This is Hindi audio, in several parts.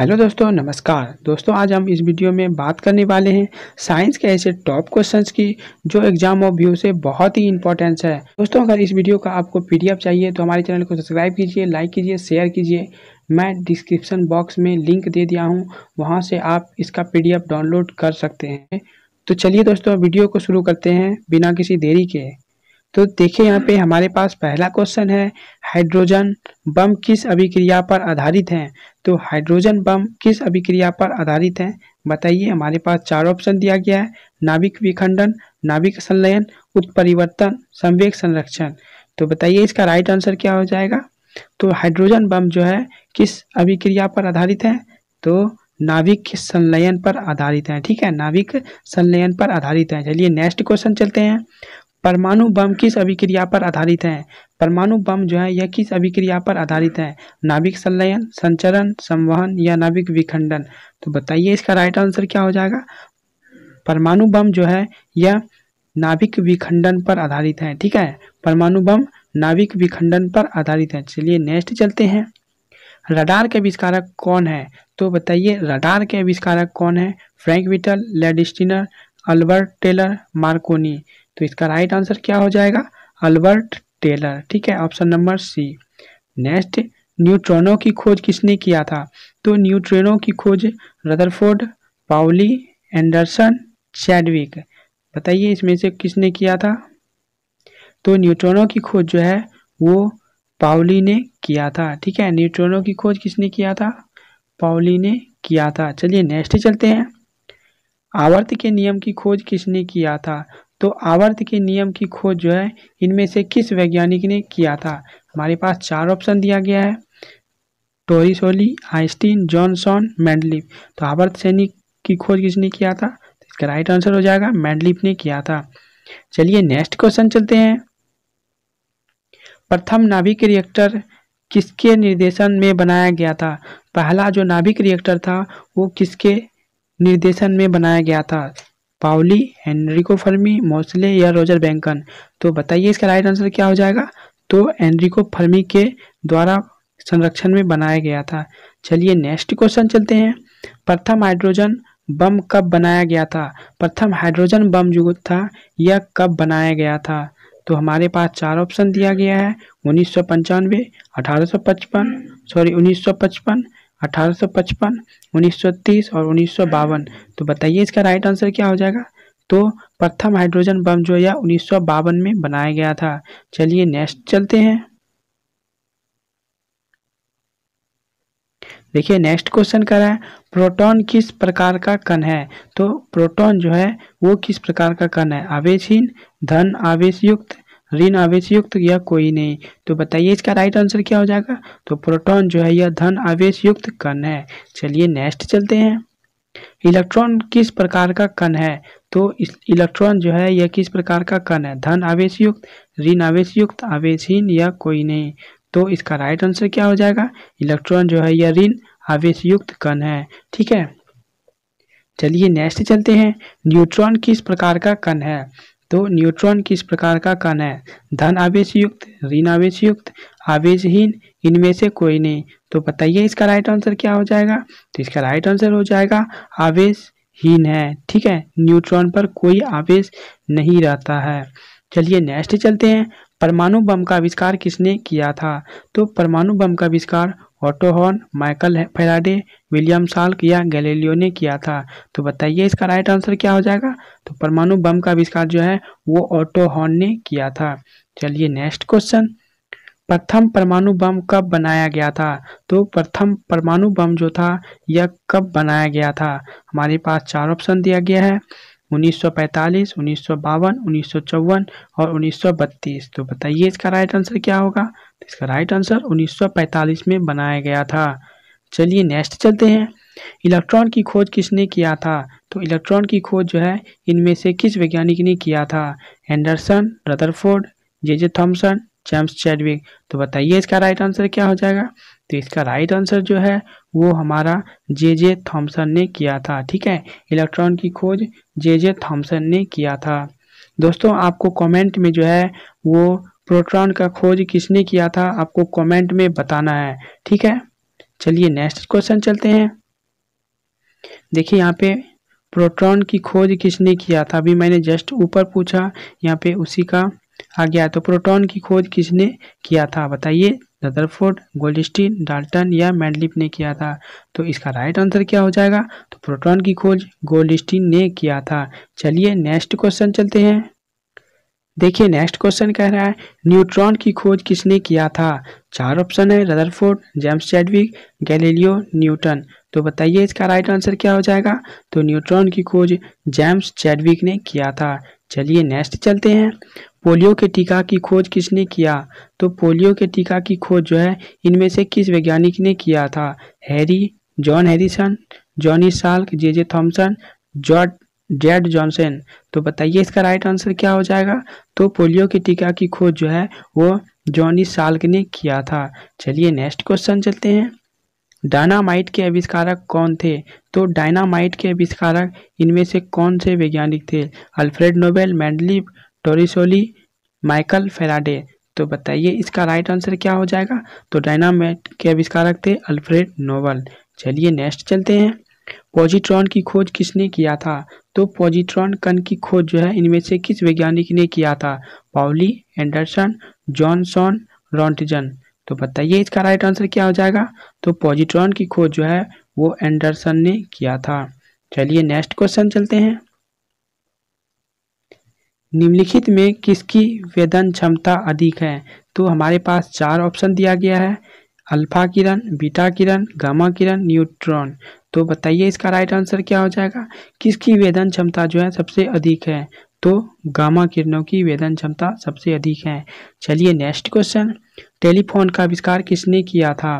हेलो दोस्तों नमस्कार दोस्तों आज हम इस वीडियो में बात करने वाले हैं साइंस के ऐसे टॉप क्वेश्चंस की जो एग्जाम ऑफ व्यू से बहुत ही इंपॉर्टेंस है दोस्तों अगर इस वीडियो का आपको पीडीएफ चाहिए तो हमारे चैनल को सब्सक्राइब कीजिए लाइक कीजिए शेयर कीजिए मैं डिस्क्रिप्शन बॉक्स में लिंक दे दिया हूँ वहाँ से आप इसका पी डाउनलोड कर सकते हैं तो चलिए दोस्तों वीडियो को शुरू करते हैं बिना किसी देरी के तो देखिए यहाँ पे हमारे पास पहला क्वेश्चन है हाइड्रोजन बम किस अभिक्रिया पर आधारित है तो हाइड्रोजन बम किस अभिक्रिया पर आधारित हैं बताइए हमारे पास चार ऑप्शन दिया गया है नाभिक विखंडन नाभिक संलयन उत्परिवर्तन संवेग संरक्षण तो बताइए इसका राइट आंसर क्या हो जाएगा तो हाइड्रोजन बम जो है किस अभिक्रिया पर आधारित है तो नाभिक संलयन पर आधारित है ठीक है नाभिक संलयन पर आधारित है चलिए नेक्स्ट क्वेश्चन चलते हैं परमाणु बम किस अभिक्रिया पर आधारित है परमाणु बम जो है यह किस अभिक्रिया पर आधारित है नाभिक संलयन संचरण संवहन या नाभिक विखंडन तो बताइए इसका राइट आंसर क्या हो जाएगा परमाणु बम जो है यह नाभिक विखंडन पर आधारित है ठीक है परमाणु बम नाभिक विखंडन पर आधारित है चलिए नेक्स्ट चलते हैं रडार के आविष्कारक कौन है तो बताइए रडार के आविष्कारक कौन है फ्रैंक विटल लेडिस्टिनर अल्बर्ट टेलर मार्कोनी तो इसका राइट आंसर क्या हो जाएगा अल्बर्ट टेलर ठीक है ऑप्शन नंबर सी नेक्स्ट न्यूट्रॉनों की खोज किसने किया था तो न्यूट्रॉनों की खोज रदरफोर्ड पाउली एंडरसन चैडविक बताइए इसमें से किसने किया था तो न्यूट्रॉनों की खोज जो है वो पाउली ने किया था ठीक है न्यूट्रॉनों की खोज किसने किया था पाउली ने किया था चलिए नेक्स्ट चलते हैं आवर्त के नियम की खोज किसने किया था तो आवर्त के नियम की खोज जो है इनमें से किस वैज्ञानिक ने किया था हमारे पास चार ऑप्शन दिया गया है टोरिसोली आइंस्टीन जॉनसन मैंडलिप तो आवर्त श्रेणी की खोज किसने किया था तो इसका राइट आंसर हो जाएगा मैंडलिप ने किया था चलिए नेक्स्ट क्वेश्चन चलते हैं प्रथम नाभिक रिएक्टर किसके निर्देशन में बनाया गया था पहला जो नाभिक रिएक्टर था वो किसके निर्देशन में बनाया गया था पावली एनरिको फर्मी मोसले या रोजर बैंकन तो बताइए इसका राइट आंसर क्या हो जाएगा तो एनरिको फर्मी के द्वारा संरक्षण में बनाया गया था चलिए नेक्स्ट क्वेश्चन चलते हैं प्रथम हाइड्रोजन बम कब बनाया गया था प्रथम हाइड्रोजन बम जो था यह कब बनाया गया था तो हमारे पास चार ऑप्शन दिया गया है उन्नीस सौ पंचानवे अठारह सौ पचपन सॉरी उन्नीस सौ पचपन 1855, 1930 और उन्नीस तो बताइए इसका राइट आंसर क्या हो जाएगा तो प्रथम हाइड्रोजन बम जो है उन्नीस में बनाया गया था चलिए नेक्स्ट चलते हैं देखिए नेक्स्ट क्वेश्चन कर रहा है प्रोटॉन किस प्रकार का कण है तो प्रोटॉन जो है वो किस प्रकार का कण है आवेशहीन धन आवेश युक्त ऋण आवेश युक्त या कोई नहीं तो बताइए इसका राइट आंसर क्या हो जाएगा तो प्रोटॉन जो है यह धन आवेश युक्त कण है चलिए नेक्स्ट चलते हैं इलेक्ट्रॉन किस प्रकार का कण है तो इलेक्ट्रॉन जो है यह किस प्रकार का कण है धन आवेश युक्त ऋण आवेश युक्त आवेशहीन या कोई नहीं तो इसका राइट आंसर क्या हो जाएगा इलेक्ट्रॉन जो है यह ऋण आवेश युक्त कण है ठीक है चलिए नेक्स्ट चलते हैं न्यूट्रॉन किस प्रकार का कण है तो न्यूट्रॉन किस प्रकार का कण है धन आवेश युक्त ऋण आवेश युक्त आवेशहीन इनमें से कोई नहीं तो बताइए इसका राइट आंसर क्या हो जाएगा तो इसका राइट आंसर हो जाएगा आवेशहीन है ठीक है न्यूट्रॉन पर कोई आवेश नहीं रहता है चलिए नेक्स्ट चलते हैं परमाणु बम का आविष्कार किसने किया था तो परमाणु बम का आविष्कार Otto Hahn Michael Faraday William Salk या गैलेलियो ने किया था तो बताइए इसका राइट आंसर क्या हो जाएगा तो परमाणु बम का आविष्कार जो है वो ऑटोहॉर्न ने किया था चलिए नेक्स्ट क्वेश्चन प्रथम परमाणु बम कब बनाया गया था तो प्रथम परमाणु बम जो था यह कब बनाया गया था हमारे पास चार ऑप्शन दिया गया है 1945, उन्नीस सौ बावन और 1932 तो बताइए इसका राइट आंसर क्या होगा तो इसका राइट आंसर 1945 में बनाया गया था चलिए नेक्स्ट चलते हैं इलेक्ट्रॉन की खोज किसने किया था तो इलेक्ट्रॉन की खोज जो है इनमें से किस वैज्ञानिक ने किया था Anderson Rutherford J J Thomson James Chadwick तो बताइए इसका राइट आंसर क्या हो जाएगा तो इसका राइट आंसर जो है वो हमारा जे जे थॉम्सन ने किया था ठीक है इलेक्ट्रॉन की खोज जे जे थॉम्सन ने किया था दोस्तों आपको कमेंट में जो है वो प्रोटॉन का खोज किसने किया था आपको कमेंट में बताना है ठीक है चलिए नेक्स्ट क्वेश्चन चलते हैं देखिए यहाँ पे प्रोटॉन की खोज किसने किया था अभी मैंने जस्ट ऊपर पूछा यहाँ पे उसी का आ गया तो प्रोटॉन की खोज किसने किया था बताइए रदरफोर्ड गोल्डस्टीन डाल्टन या मैंडलिप ने किया था तो इसका राइट आंसर क्या हो जाएगा तो प्रोटॉन की खोज गोल्डस्टीन ने किया था चलिए नेक्स्ट क्वेश्चन चलते हैं देखिए नेक्स्ट क्वेश्चन कह रहा है न्यूट्रॉन की खोज किसने किया था चार ऑप्शन है Rutherford James Chadwick Galileo Newton तो बताइए इसका राइट आंसर क्या हो जाएगा तो न्यूट्रॉन की खोज जेम्स चैडविक ने किया था चलिए नेक्स्ट चलते हैं पोलियो के टीका की खोज किसने किया तो पोलियो के टीका की खोज जो है इनमें से किस वैज्ञानिक ने किया था Harry John Harrison Johnny Salk J J Thomson जॉर्ड जेड जॉनसन तो बताइए इसका राइट आंसर क्या हो जाएगा तो पोलियो के टीका की खोज जो है वो जॉनी साल्क ने किया था चलिए नेक्स्ट क्वेश्चन चलते हैं डायनामाइट के आविष्कारक कौन थे तो डायनामाइट के आविष्कारक इनमें से कौन से वैज्ञानिक थे Alfred Nobel Mendeleev Torricelli Michael Faraday तो बताइए इसका राइट आंसर क्या हो जाएगा तो डायनामाइट के आविष्कारक थे अल्फ्रेड नोबल चलिए नेक्स्ट चलते हैं पॉजिट्रॉन की खोज किसने किया था तो पॉजिट्रॉन कण की खोज जो है इनमें से किस वैज्ञानिक ने किया था पाउली एंडरसन जॉनसन रॉन्टजन तो बताइए इसका राइट आंसर क्या हो जाएगा तो पॉजिट्रॉन की खोज जो है वो एंडरसन ने किया था चलिए नेक्स्ट क्वेश्चन चलते हैं निम्नलिखित में किसकी वेदन क्षमता अधिक है तो हमारे पास चार ऑप्शन दिया गया है अल्फा किरण बीटा किरण गामा किरण न्यूट्रॉन तो बताइए इसका राइट आंसर क्या हो जाएगा किसकी वेदन क्षमता जो है सबसे अधिक है तो गामा किरणों की वेदन क्षमता सबसे अधिक है चलिए नेक्स्ट क्वेश्चन टेलीफोन का आविष्कार किसने किया था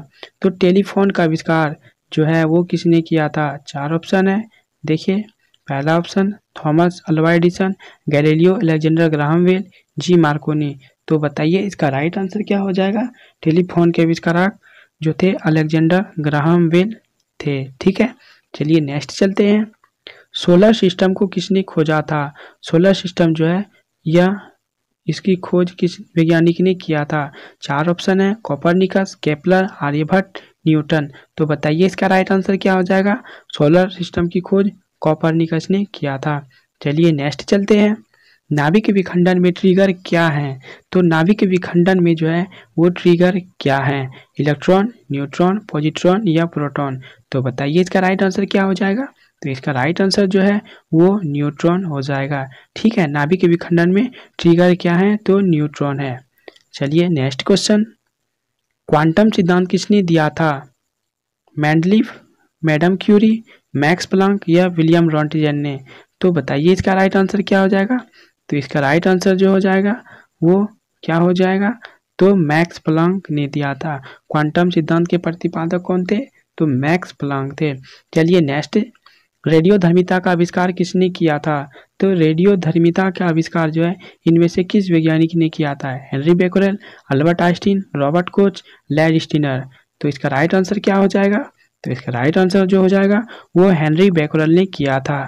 तो टेलीफोन का आविष्कार जो है वो किसने किया था चार ऑप्शन है देखिए पहला option Thomas Alva Edison Galileo Alexander Graham Bell G Marconi तो बताइए इसका राइट आंसर क्या हो जाएगा टेलीफोन के आविष्कारक जो थे अलेक्जेंडर ग्राहम वेल थे ठीक है चलिए नेक्स्ट चलते हैं सोलर सिस्टम को किसने खोजा था सोलर सिस्टम जो है यह इसकी खोज किस वैज्ञानिक ने किया था चार ऑप्शन है कॉपरनिकस केपलर आर्यभट्ट न्यूटन तो बताइए इसका राइट आंसर क्या हो जाएगा सोलर सिस्टम की खोज कॉपरनिकस ने किया था चलिए नेक्स्ट चलते हैं नाभिक विखंडन में ट्रिगर क्या है तो नाभिक विखंडन में जो है वो ट्रिगर क्या है इलेक्ट्रॉन न्यूट्रॉन पॉजिट्रॉन या प्रोटॉन तो बताइए इसका राइट आंसर क्या हो जाएगा तो इसका राइट आंसर जो है वो न्यूट्रॉन हो जाएगा ठीक है नाभिक विखंडन में ट्रिगर क्या है तो न्यूट्रॉन है चलिए नेक्स्ट क्वेश्चन क्वांटम सिद्धांत किसने दिया था Mendeleev Madam Curie Max Planck या विलियम रॉन्टिजन ने तो बताइए इसका राइट आंसर क्या हो जाएगा तो इसका राइट आंसर जो हो जाएगा वो क्या हो जाएगा तो मैक्स प्लांक ने दिया था क्वांटम सिद्धांत के प्रतिपादक कौन थे तो मैक्स प्लांक थे चलिए नेक्स्ट रेडियो धर्मिता का आविष्कार किसने किया था तो रेडियो धर्मिता का आविष्कार जो है इनमें से किस वैज्ञानिक ने किया था Henri Becquerel Albert Einstein Robert Koch Landsteiner तो इसका राइट आंसर क्या हो जाएगा तो इसका राइट आंसर जो हो जाएगा वो हेनरी बेकोरल ने किया था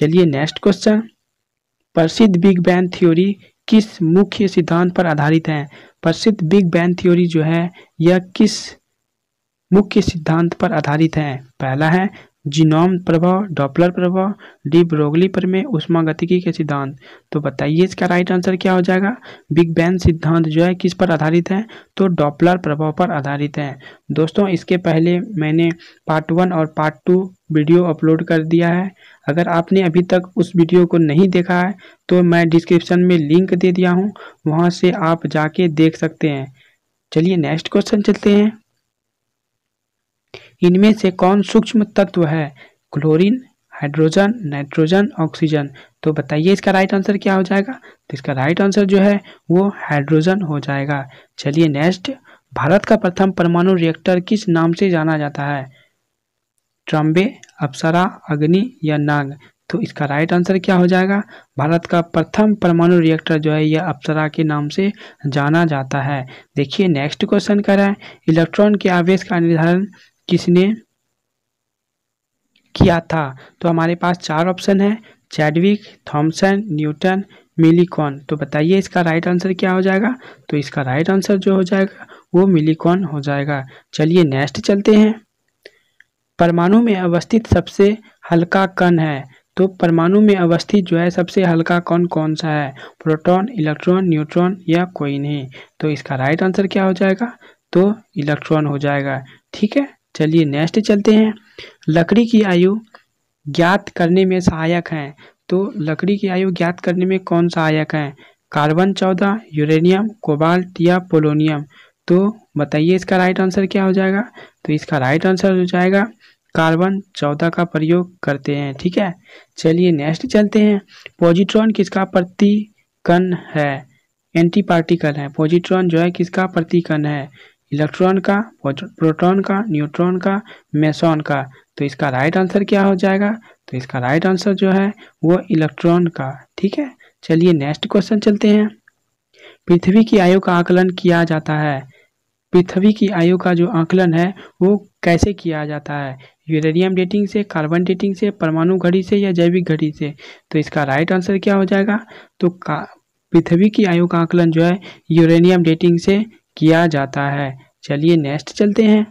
चलिए नेक्स्ट क्वेश्चन प्रसिद्ध बिग बैंग थ्योरी किस मुख्य सिद्धांत पर आधारित है प्रसिद्ध बिग बैंग थ्योरी जो है यह किस मुख्य सिद्धांत पर आधारित है पहला है जीनोम प्रभाव डॉपलर प्रभाव डी ब्रोगली पर में गति के सिद्धांत तो बताइए इसका राइट आंसर क्या हो जाएगा बिग बैंग सिद्धांत जो है किस पर आधारित है तो डॉपलर प्रभाव पर आधारित है दोस्तों इसके पहले मैंने पार्ट वन और पार्ट टू वीडियो अपलोड कर दिया है अगर आपने अभी तक उस वीडियो को नहीं देखा है तो मैं डिस्क्रिप्शन में लिंक दे दिया हूँ वहाँ से आप जाके देख सकते हैं चलिए नेक्स्ट क्वेश्चन चलते हैं इनमें से कौन सूक्ष्म तत्व है क्लोरीन हाइड्रोजन नाइट्रोजन ऑक्सीजन तो बताइए इसका राइट आंसर क्या हो जाएगा तो इसका राइट आंसर जो है वो हाइड्रोजन हो जाएगा चलिए नेक्स्ट भारत का प्रथम परमाणु रिएक्टर किस नाम से जाना जाता है ट्रम्बे अप्सरा अग्नि या नाग तो इसका राइट आंसर क्या हो जाएगा भारत का प्रथम परमाणु रिएक्टर जो है यह अप्सरा के नाम से जाना जाता है देखिए नेक्स्ट क्वेश्चन कह रहा है इलेक्ट्रॉन के आवेश का निर्धारण किसने किया था तो हमारे पास चार ऑप्शन है चैडविक थॉमसन न्यूटन मिलीकॉन तो बताइए इसका राइट आंसर क्या हो जाएगा तो इसका राइट आंसर जो हो जाएगा वो मिलीकॉन हो जाएगा चलिए नेक्स्ट चलते हैं परमाणु में अवस्थित सबसे हल्का कण है तो परमाणु में अवस्थित जो है सबसे हल्का कौन कौन सा है प्रोटॉन इलेक्ट्रॉन न्यूट्रॉन या कोई नहीं तो इसका राइट आंसर क्या हो जाएगा तो इलेक्ट्रॉन हो जाएगा ठीक है चलिए नेक्स्ट चलते हैं लकड़ी की आयु ज्ञात करने में सहायक हैं तो लकड़ी की आयु ज्ञात करने में कौन सहायक हैं कार्बन चौदह यूरेनियम कोबाल्ट या पोलोनियम तो बताइए इसका राइट आंसर क्या हो जाएगा तो इसका राइट आंसर हो जाएगा कार्बन चौदह का प्रयोग करते हैं ठीक है चलिए नेक्स्ट चलते हैं पॉजिट्रॉन किसका प्रतिकन है एंटी पार्टिकल है पॉजिट्रॉन जो है किसका प्रतिकन है इलेक्ट्रॉन का प्रोटॉन का न्यूट्रॉन का मेसॉन का तो इसका राइट आंसर क्या हो जाएगा तो इसका राइट आंसर जो है वो इलेक्ट्रॉन का ठीक है चलिए नेक्स्ट क्वेश्चन चलते हैं पृथ्वी की आयु का आकलन किया जाता है पृथ्वी की आयु का जो आकलन है वो कैसे किया जाता है यूरेनियम डेटिंग से कार्बन डेटिंग से परमाणु घड़ी से या जैविक घड़ी से तो इसका राइट आंसर क्या हो जाएगा तो पृथ्वी की आयु का आकलन जो है यूरेनियम डेटिंग से किया जाता है चलिए नेक्स्ट चलते हैं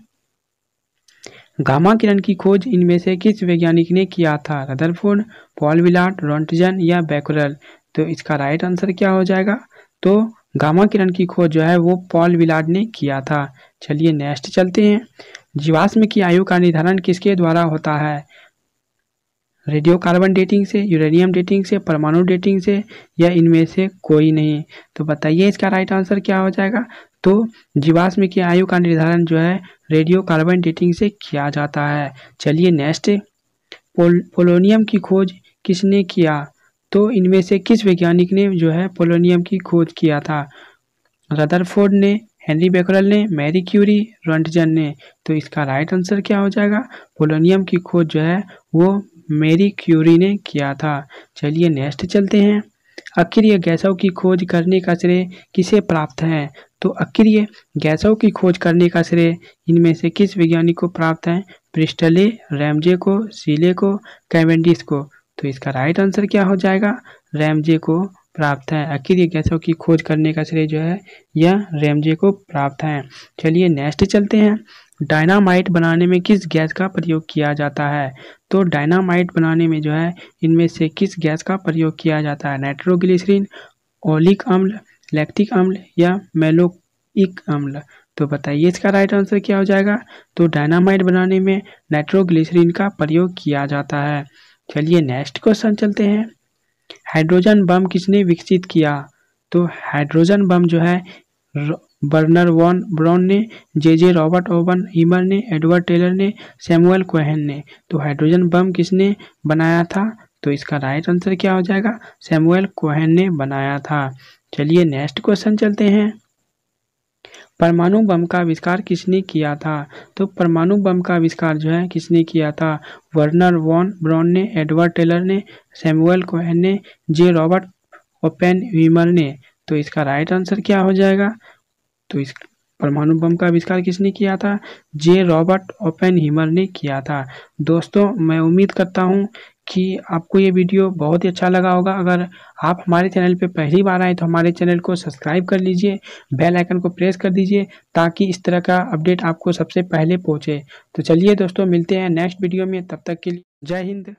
गामा किरण की खोज इनमें से किस वैज्ञानिक ने किया था रदरफोर्ड पॉल विलाट रोंटजन या बैकुरल तो इसका राइट आंसर क्या हो जाएगा तो गामा किरण की खोज जो है वो पॉल विलाट ने किया था चलिए नेक्स्ट चलते हैं जीवाश्म की आयु का निर्धारण किसके द्वारा होता है रेडियो कार्बन डेटिंग से यूरेनियम डेटिंग से परमाणु डेटिंग से या इनमें से कोई नहीं तो बताइए इसका राइट आंसर क्या हो जाएगा तो जीवाश्म की आयु का निर्धारण जो है रेडियो कार्बन डेटिंग से किया जाता है चलिए नेक्स्ट पोल पोलोनियम की खोज किसने किया तो इनमें से किस वैज्ञानिक ने जो है पोलोनियम की खोज किया था रदरफोर्ड ने हेनरी बेकरल ने मैरी क्यूरी रंटजन ने तो इसका राइट आंसर क्या हो जाएगा पोलोनियम की खोज जो है वो मेरी क्यूरी ने किया था चलिए नेक्स्ट चलते हैं अक्रिय गैसों की खोज करने का श्रेय किसे प्राप्त है तो अक्रिय गैसों की खोज करने का श्रेय इनमें से किस वैज्ञानिक को प्राप्त है प्रिस्टले रैमजे को सीले को कैवेंडिस को तो इसका राइट आंसर क्या हो जाएगा रैमजे को प्राप्त है अक्रिय गैसों की खोज करने का श्रेय जो है यह रैमजे को प्राप्त है चलिए नेक्स्ट चलते हैं डायनामाइट बनाने में किस गैस का प्रयोग किया जाता है तो डायनामाइट बनाने में जो है इनमें से किस गैस का प्रयोग किया जाता है नाइट्रोग्लिसरीन ओलिक अम्ल लैक्टिक अम्ल या मेलोइक अम्ल तो बताइए इसका राइट आंसर क्या हो जाएगा तो डायनामाइट बनाने में नाइट्रोग्लिसरीन का प्रयोग किया जाता है चलिए नेक्स्ट क्वेश्चन चलते हैं हाइड्रोजन बम किसने विकसित किया तो हाइड्रोजन बम जो है बर्नर वॉन ब्राउन ने जे जे रॉबर्ट ओवन हीमर ने एडवर्ड टेलर ने सैमुअल कोहन ने तो हाइड्रोजन बम किसने बनाया था तो इसका राइट आंसर क्या हो जाएगा सैमुअल कोहन ने बनाया था चलिए नेक्स्ट क्वेश्चन चलते हैं परमाणु बम का आविष्कार किसने किया था तो परमाणु बम का आविष्कार जो है किसने किया था वर्नर वॉन ब्राउन ने एडवर्ड टेलर ने सैमुअल कोहन ने जे रॉबर्ट ओपेन वीमर ने तो इसका राइट आंसर क्या हो जाएगा तो इस परमाणु बम का आविष्कार किसने किया था जे रॉबर्ट ओपेन हीमर ने किया था दोस्तों मैं उम्मीद करता हूँ कि आपको ये वीडियो बहुत ही अच्छा लगा होगा अगर आप हमारे चैनल पर पहली बार आए तो हमारे चैनल को सब्सक्राइब कर लीजिए बेल आइकन को प्रेस कर दीजिए ताकि इस तरह का अपडेट आपको सबसे पहले पहुंचे तो चलिए दोस्तों मिलते हैं नेक्स्ट वीडियो में तब तक के लिए जय हिंद